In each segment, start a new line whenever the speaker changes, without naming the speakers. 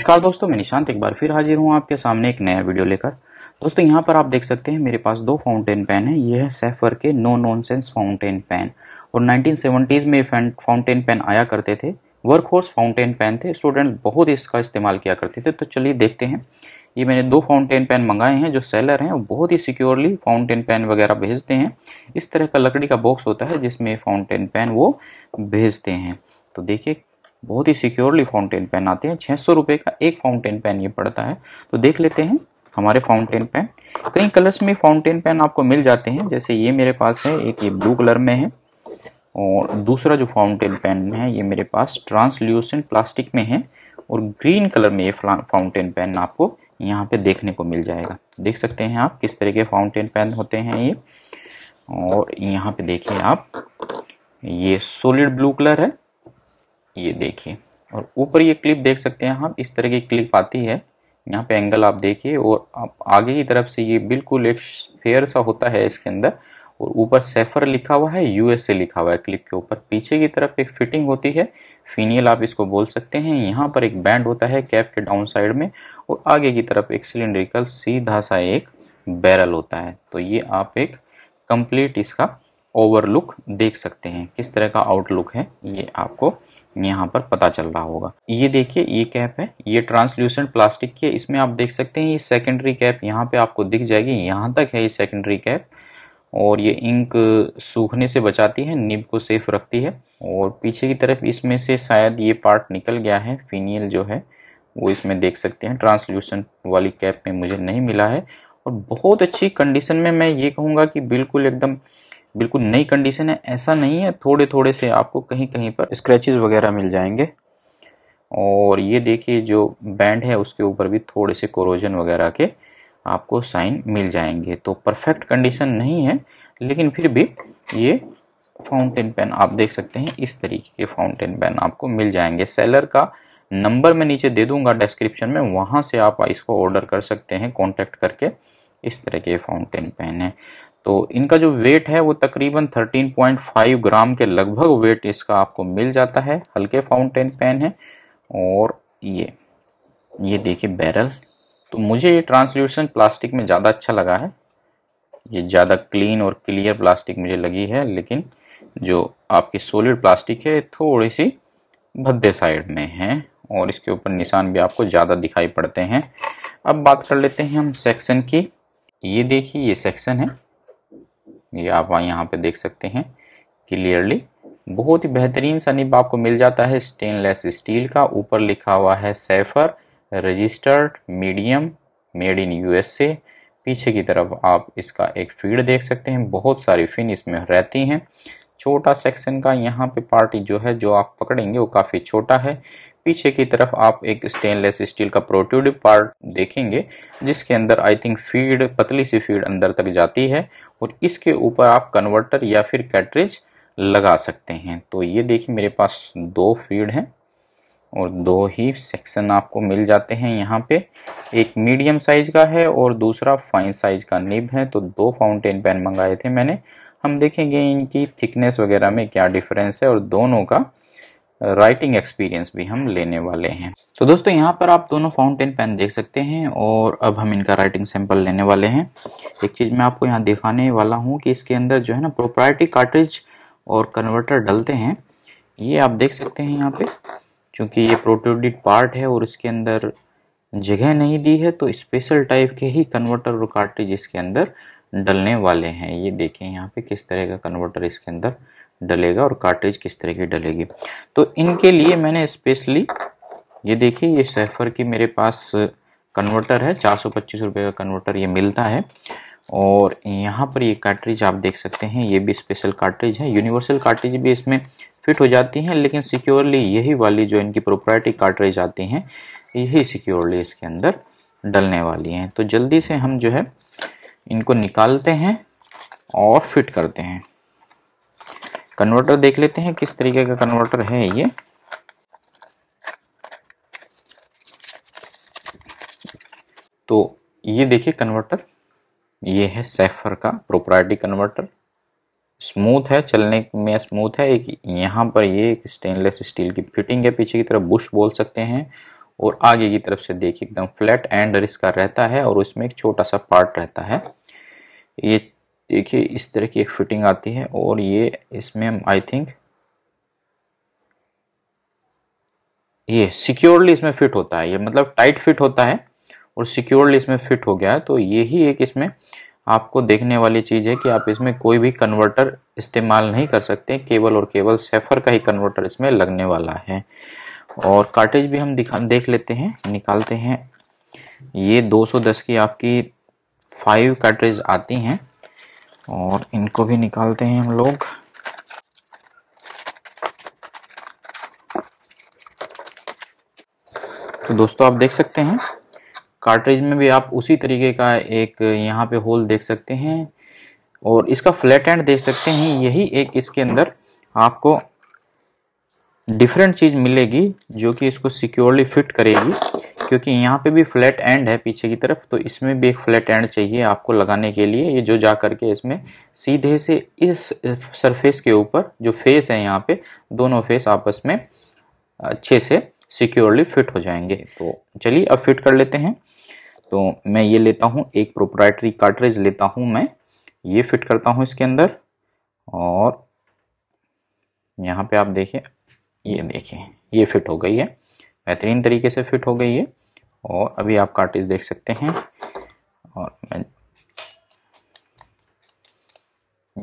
नमस्कार दोस्तों मैं निशांत एक बार फिर हाजिर हूँ आपके सामने एक नया वीडियो लेकर दोस्तों यहाँ पर आप देख सकते हैं मेरे पास दो फाउंटेन पेन है ये है सेफर के नो नॉनसेंस फाउंटेन पेन और 1970s में फाउंटेन पेन आया करते थे वर्कहॉर्स फाउंटेन पेन थे स्टूडेंट्स बहुत इसका इस्तेमाल किया करते थे तो चलिए देखते हैं ये मैंने दो फाउंटेन पेन मंगाए हैं जो सेलर हैं वो बहुत ही सिक्योरली फाउंटेन पेन वगैरह भेजते हैं इस तरह का लकड़ी का बॉक्स होता है जिसमें फाउंटेन पेन वो भेजते हैं तो देखिए बहुत ही सिक्योरली फाउंटेन पेन आते हैं छः सौ रुपये का एक फाउंटेन पेन ये पड़ता है तो देख लेते हैं हमारे फाउंटेन पेन कई कलर्स में फाउंटेन पेन आपको मिल जाते हैं जैसे ये मेरे पास है एक ये ब्लू कलर में है और दूसरा जो फाउंटेन पेन है ये मेरे पास ट्रांसल्यूसेंट प्लास्टिक में है और ग्रीन कलर में ये फाउंटेन पेन आपको यहाँ पे देखने को मिल जाएगा देख सकते हैं आप किस तरह के फाउंटेन पेन होते हैं ये और यहाँ पे देखिए आप ये सोलिड ब्लू कलर है ये देखिए और ऊपर ये क्लिप देख सकते हैं हम इस तरह की क्लिप आती है यहाँ पे एंगल आप देखिए और आप आगे की तरफ से ये बिल्कुल एक फेयर सा होता है इसके अंदर और ऊपर सेफर लिखा हुआ है यूएसए लिखा हुआ है क्लिप के ऊपर पीछे की तरफ एक फिटिंग होती है फीनियल आप इसको बोल सकते हैं यहाँ पर एक बैंड होता है कैप के डाउन साइड में और आगे की तरफ एक सिलेंड्रिकल सीधा सा एक बैरल होता है तो ये आप एक कंप्लीट इसका ओवरलुक देख सकते हैं किस तरह का आउटलुक है ये आपको यहाँ पर पता चल रहा होगा ये देखिए ये कैप है ये ट्रांसल्यूसेंट प्लास्टिक की है इसमें आप देख सकते हैं ये सेकेंडरी कैप यहाँ पे आपको दिख जाएगी यहाँ तक है ये सेकेंडरी कैप और ये इंक सूखने से बचाती है निब को सेफ रखती है और पीछे की तरफ इसमें से शायद ये पार्ट निकल गया है फिनियल जो है वो इसमें देख सकते हैं ट्रांसल्यूसेंट वाली कैप में मुझे नहीं मिला है और बहुत अच्छी कंडीशन में मैं ये कहूँगा कि बिल्कुल एकदम बिल्कुल नई कंडीशन है ऐसा नहीं है थोड़े थोड़े से आपको कहीं कहीं पर स्क्रैचेस वगैरह मिल जाएंगे और ये देखिए जो बैंड है उसके ऊपर भी थोड़े से कोरोजन वगैरह के आपको साइन मिल जाएंगे तो परफेक्ट कंडीशन नहीं है लेकिन फिर भी ये फाउंटेन पेन आप देख सकते हैं इस तरीके के फाउंटेन पेन आपको मिल जाएंगे सेलर का नंबर मैं नीचे दे दूंगा डिस्क्रिप्शन में वहाँ से आप इसको ऑर्डर कर सकते हैं कांटेक्ट करके इस तरह के फाउंटेन पेन है तो इनका जो वेट है वो तकरीबन 13.5 ग्राम के लगभग वेट इसका आपको मिल जाता है हल्के फाउंटेन पेन है और ये ये देखिए बैरल तो मुझे ये ट्रांसल्यूशन प्लास्टिक में ज़्यादा अच्छा लगा है ये ज़्यादा क्लीन और क्लियर प्लास्टिक मुझे लगी है लेकिन जो आपकी सोलिड प्लास्टिक है थोड़ी सी भद्दे साइड में है और इसके ऊपर निशान भी आपको ज़्यादा दिखाई पड़ते हैं अब बात कर लेते हैं हम सेक्शन की ये देखिए ये सेक्शन है ये आप यहाँ पे देख सकते हैं क्लियरली बहुत ही बेहतरीन सा निब आपको मिल जाता है स्टेनलेस स्टील का ऊपर लिखा हुआ है Sheaffer registered medium made in USA पीछे की तरफ आप इसका एक फीड देख सकते हैं बहुत सारी फिन इसमें रहती हैं छोटा सेक्शन का यहाँ पे पार्टी जो है जो आप पकड़ेंगे वो काफ़ी छोटा है पीछे की तरफ आप एक स्टेनलेस स्टील का प्रोट्यूड पार्ट देखेंगे जिसके अंदर आई थिंक फीड पतली सी फीड अंदर तक जाती है और इसके ऊपर आप कन्वर्टर या फिर कैटरेज लगा सकते हैं तो ये देखिए मेरे पास दो फीड हैं और दो ही सेक्शन आपको मिल जाते हैं यहाँ पे एक मीडियम साइज का है और दूसरा फाइन साइज का निब है तो दो फाउंटेन पेन मंगाए थे मैंने हम देखेंगे इनकी थिकनेस वगैरह में क्या डिफरेंस है और दोनों का राइटिंग एक्सपीरियंस भी हम लेने वाले हैं तो दोस्तों यहाँ पर आप दोनों फाउंटेन पेन देख सकते हैं और अब हम इनका राइटिंग सैंपल लेने वाले हैं एक चीज़ मैं आपको यहाँ दिखाने वाला हूँ कि इसके अंदर जो है ना प्रोप्राइटी कार्टेज और कन्वर्टर डलते हैं ये आप देख सकते हैं यहाँ पे क्योंकि ये प्रोटोडिट पार्ट है और इसके अंदर जगह नहीं दी है तो स्पेशल टाइप के ही कन्वर्टर और कार्टेज इसके अंदर डलने वाले हैं ये देखें यहाँ पे किस तरह का कन्वर्टर इसके अंदर डलेगा और कार्टेज किस तरह की डलेगी तो इनके लिए मैंने स्पेशली ये देखिए ये सैफर की मेरे पास कन्वर्टर है चार सौ पच्चीस रुपये का कन्वर्टर ये मिलता है और यहाँ पर ये कार्ट्रिज आप देख सकते हैं ये भी स्पेशल कार्ट्रिज है यूनिवर्सल कार्ट्रिज भी इसमें फिट हो जाती हैं लेकिन सिक्योरली यही वाली जो इनकी प्रोपर्टी कार्ट्रिज आती हैं यही सिक्योरली इसके अंदर डलने वाली हैं तो जल्दी से हम जो है इनको निकालते हैं और फिट करते हैं कन्वर्टर देख लेते हैं किस तरीके का कन्वर्टर है ये तो ये देखिए कन्वर्टर ये है सेफर का प्रोपराइटी कन्वर्टर स्मूथ है चलने में स्मूथ है एक यहाँ पर ये एक स्टेनलेस स्टील की फिटिंग है पीछे की तरफ बुश बोल सकते हैं और आगे की तरफ से देखिए एकदम फ्लैट एंड का रहता है और उसमें एक छोटा सा पार्ट रहता है ये देखिए इस तरह की एक फिटिंग आती है और ये इसमें आई थिंक ये सिक्योरली इसमें फिट होता है ये मतलब टाइट फिट होता है और सिक्योरली इसमें फिट हो गया है तो यही एक इसमें आपको देखने वाली चीज़ है कि आप इसमें कोई भी कन्वर्टर इस्तेमाल नहीं कर सकते केवल और केवल सेफर का ही कन्वर्टर इसमें लगने वाला है और कार्टेज भी हम दिखा देख लेते हैं निकालते हैं ये 210 की आपकी फाइव कार्टेज आती हैं और इनको भी निकालते हैं हम लोग तो दोस्तों आप देख सकते हैं कार्ट्रिज में भी आप उसी तरीके का एक यहाँ पे होल देख सकते हैं और इसका फ्लैट एंड देख सकते हैं यही एक इसके अंदर आपको डिफरेंट चीज़ मिलेगी जो कि इसको सिक्योरली फिट करेगी क्योंकि यहाँ पे भी फ्लैट एंड है पीछे की तरफ तो इसमें भी एक फ्लैट एंड चाहिए आपको लगाने के लिए ये जो जा करके इसमें सीधे से इस सरफेस के ऊपर जो फेस है यहाँ पे दोनों फेस आपस में अच्छे से सिक्योरली फिट हो जाएंगे तो चलिए अब फिट कर लेते हैं तो मैं ये लेता हूँ एक प्रोप्राइटरी कार्टरेज लेता हूँ मैं ये फिट करता हूँ इसके अंदर और यहाँ पे आप देखें ये देखें ये फिट हो गई है बेहतरीन तरीके से फिट हो गई है और अभी आप कार्टेज देख सकते हैं और मैं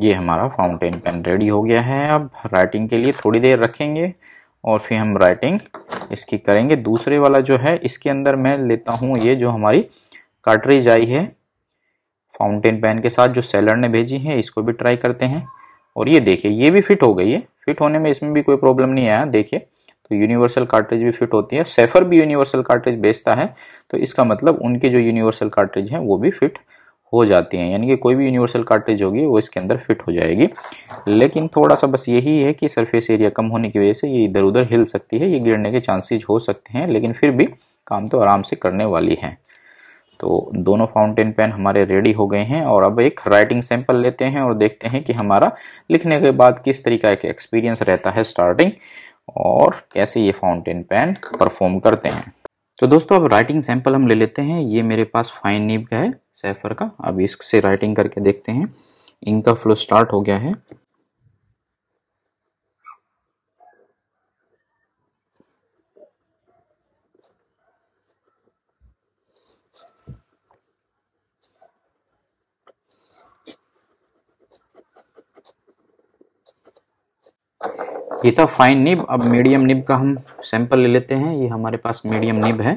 ये हमारा फाउंटेन पेन रेडी हो गया है अब राइटिंग के लिए थोड़ी देर रखेंगे और फिर हम राइटिंग इसकी करेंगे दूसरे वाला जो है इसके अंदर मैं लेता हूँ ये जो हमारी कार्टरेज आई है फाउंटेन पेन के साथ जो सेलर ने भेजी है इसको भी ट्राई करते हैं और ये देखिए ये भी फिट हो गई है फिट होने में इसमें भी कोई प्रॉब्लम नहीं आया देखिए तो यूनिवर्सल कार्ट्रिज भी फिट होती है सेफर भी यूनिवर्सल कार्ट्रिज बेचता है तो इसका मतलब उनके जो यूनिवर्सल कार्ट्रिज हैं वो भी फिट हो जाती हैं यानी कि कोई भी यूनिवर्सल कार्टेज होगी वो इसके अंदर फिट हो जाएगी लेकिन थोड़ा सा बस यही है कि सरफेस एरिया कम होने की वजह से ये इधर उधर हिल सकती है ये गिरने के चांसेज हो सकते हैं लेकिन फिर भी काम तो आराम से करने वाली है तो दोनों फाउंटेन पेन हमारे रेडी हो गए हैं और अब एक राइटिंग सैंपल लेते हैं और देखते हैं कि हमारा लिखने के बाद किस तरीका एक एक्सपीरियंस रहता है स्टार्टिंग और कैसे ये फाउंटेन पेन परफॉर्म करते हैं तो दोस्तों अब राइटिंग सैंपल हम ले लेते हैं ये मेरे पास फाइन नीब का है सैफर का अब इससे राइटिंग करके देखते हैं इनका फ्लो स्टार्ट हो गया है ये था फाइन निब अब मीडियम निब का हम सैंपल ले लेते हैं ये हमारे पास मीडियम निब है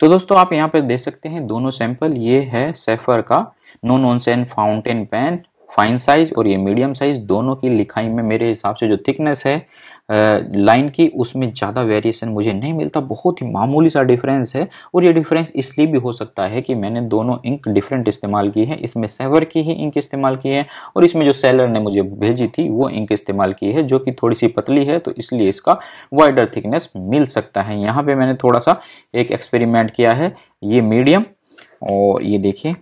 तो दोस्तों आप यहाँ पर देख सकते हैं दोनों सैंपल ये है सेफर का no non fountain pen fine size और ये मीडियम साइज दोनों की लिखाई में मेरे हिसाब से जो थिकनेस है लाइन की उसमें ज़्यादा वेरिएशन मुझे नहीं मिलता बहुत ही मामूली सा डिफरेंस है और ये डिफरेंस इसलिए भी हो सकता है कि मैंने दोनों इंक डिफरेंट इस्तेमाल की है इसमें सेवर की ही इंक इस्तेमाल की है और इसमें जो सेलर ने मुझे भेजी थी वो इंक इस्तेमाल की है जो कि थोड़ी सी पतली है तो इसलिए इसका वाइडर थिकनेस मिल सकता है यहाँ पर मैंने थोड़ा सा एक एक्सपेरिमेंट किया है ये मीडियम और ये देखिए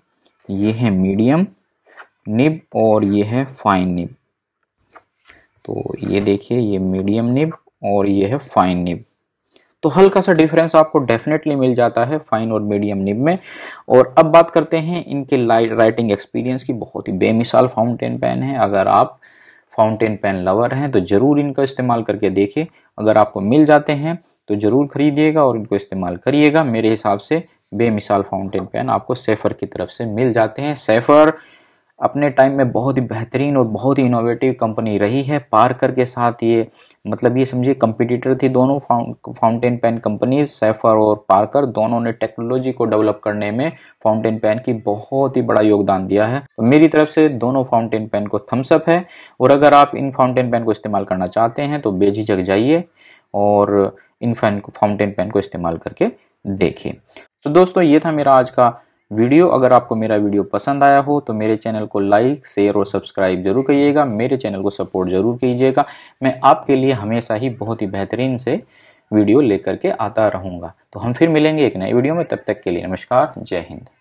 ये है मीडियम निब और ये है फाइन निब तो ये देखिए ये मीडियम निब और ये है फाइन निब तो हल्का सा डिफरेंस आपको डेफिनेटली मिल जाता है फाइन और मीडियम निब में और अब बात करते हैं इनके राइटिंग एक्सपीरियंस की बहुत ही बेमिसाल फाउंटेन पेन है अगर आप फाउंटेन पेन लवर हैं तो ज़रूर इनका इस्तेमाल करके देखिए अगर आपको मिल जाते हैं तो ज़रूर खरीदिएगा और इनको इस्तेमाल करिएगा मेरे हिसाब से बेमिसाल फाउंटेन पेन आपको सेफ़र की तरफ से मिल जाते हैं सेफ़र अपने टाइम में बहुत ही बेहतरीन और बहुत ही इनोवेटिव कंपनी रही है पार्कर के साथ ये मतलब ये समझिए कंपटीटर थी दोनों फाउंटेन पेन कंपनीज सैफर और पार्कर दोनों ने टेक्नोलॉजी को डेवलप करने में फाउंटेन पेन की बहुत ही बड़ा योगदान दिया है तो मेरी तरफ से दोनों फाउंटेन पेन को थम्सअप है और अगर आप इन फाउंटेन पेन को इस्तेमाल करना चाहते हैं तो बेझिझक जाइए और इन फैन फाउंटेन पेन को इस्तेमाल करके देखिए तो दोस्तों ये था मेरा आज का वीडियो अगर आपको मेरा वीडियो पसंद आया हो तो मेरे चैनल को लाइक शेयर और सब्सक्राइब जरूर करिएगा मेरे चैनल को सपोर्ट जरूर कीजिएगा मैं आपके लिए हमेशा ही बहुत ही बेहतरीन से वीडियो लेकर के आता रहूँगा तो हम फिर मिलेंगे एक नए वीडियो में तब तक के लिए नमस्कार जय हिंद